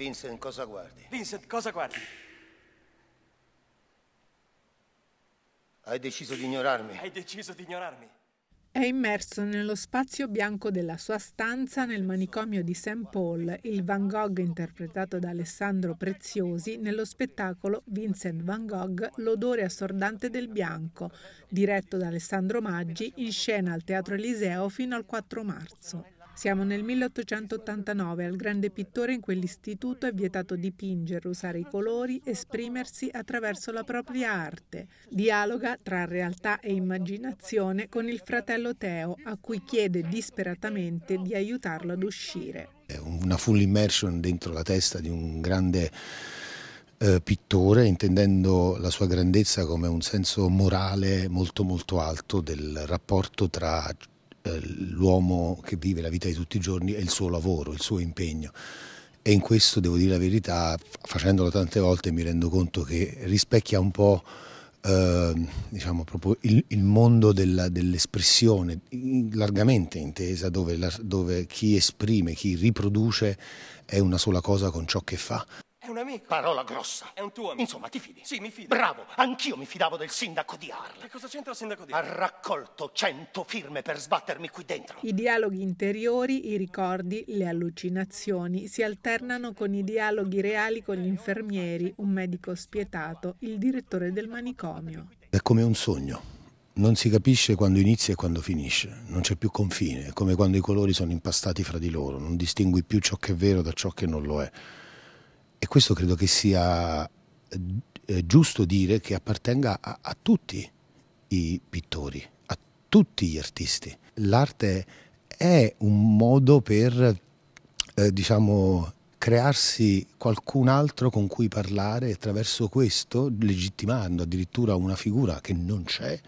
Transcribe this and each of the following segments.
Vincent, cosa guardi? Vincent, cosa guardi? Hai deciso di ignorarmi. Hai deciso di ignorarmi. È immerso nello spazio bianco della sua stanza nel manicomio di St. Paul, il Van Gogh interpretato da Alessandro Preziosi nello spettacolo Vincent Van Gogh L'odore assordante del bianco, diretto da Alessandro Maggi, in scena al Teatro Eliseo fino al 4 marzo. Siamo nel 1889, al grande pittore in quell'istituto è vietato dipingere, usare i colori, esprimersi attraverso la propria arte. Dialoga tra realtà e immaginazione con il fratello Teo, a cui chiede disperatamente di aiutarlo ad uscire. È una full immersion dentro la testa di un grande eh, pittore, intendendo la sua grandezza come un senso morale molto molto alto del rapporto tra eh, l'uomo che vive la vita di tutti i giorni è il suo lavoro, il suo impegno. E in questo devo dire la verità, facendolo tante volte mi rendo conto che rispecchia un po' eh, diciamo proprio il, il mondo della, dell'espressione, largamente intesa, dove, la, dove chi esprime, chi riproduce è una sola cosa con ciò che fa amico. Parola grossa. È un tuo amico. Insomma, ti fidi. Sì, mi fido. Bravo, anch'io mi fidavo del sindaco di Arles. Che cosa c'entra il sindaco di Arles? Ha raccolto cento firme per sbattermi qui dentro. I dialoghi interiori, i ricordi, le allucinazioni si alternano con i dialoghi reali con gli infermieri, un medico spietato, il direttore del manicomio. È come un sogno. Non si capisce quando inizia e quando finisce, non c'è più confine, è come quando i colori sono impastati fra di loro, non distingui più ciò che è vero da ciò che non lo è. E questo credo che sia eh, eh, giusto dire che appartenga a, a tutti i pittori, a tutti gli artisti. L'arte è un modo per, eh, diciamo, crearsi qualcun altro con cui parlare attraverso questo, legittimando addirittura una figura che non c'è,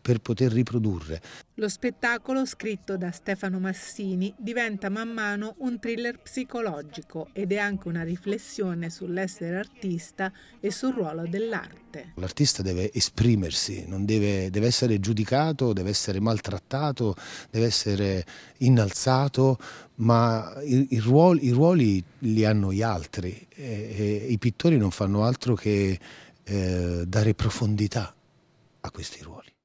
per poter riprodurre. Lo spettacolo, scritto da Stefano Massini, diventa man mano un thriller psicologico ed è anche una riflessione sull'essere artista e sul ruolo dell'arte. L'artista deve esprimersi, deve, deve essere giudicato, deve essere maltrattato, deve essere innalzato, ma i, i, ruoli, i ruoli, li hanno gli altri. E, e, I pittori non fanno altro che eh, dare profondità a questi ruoli.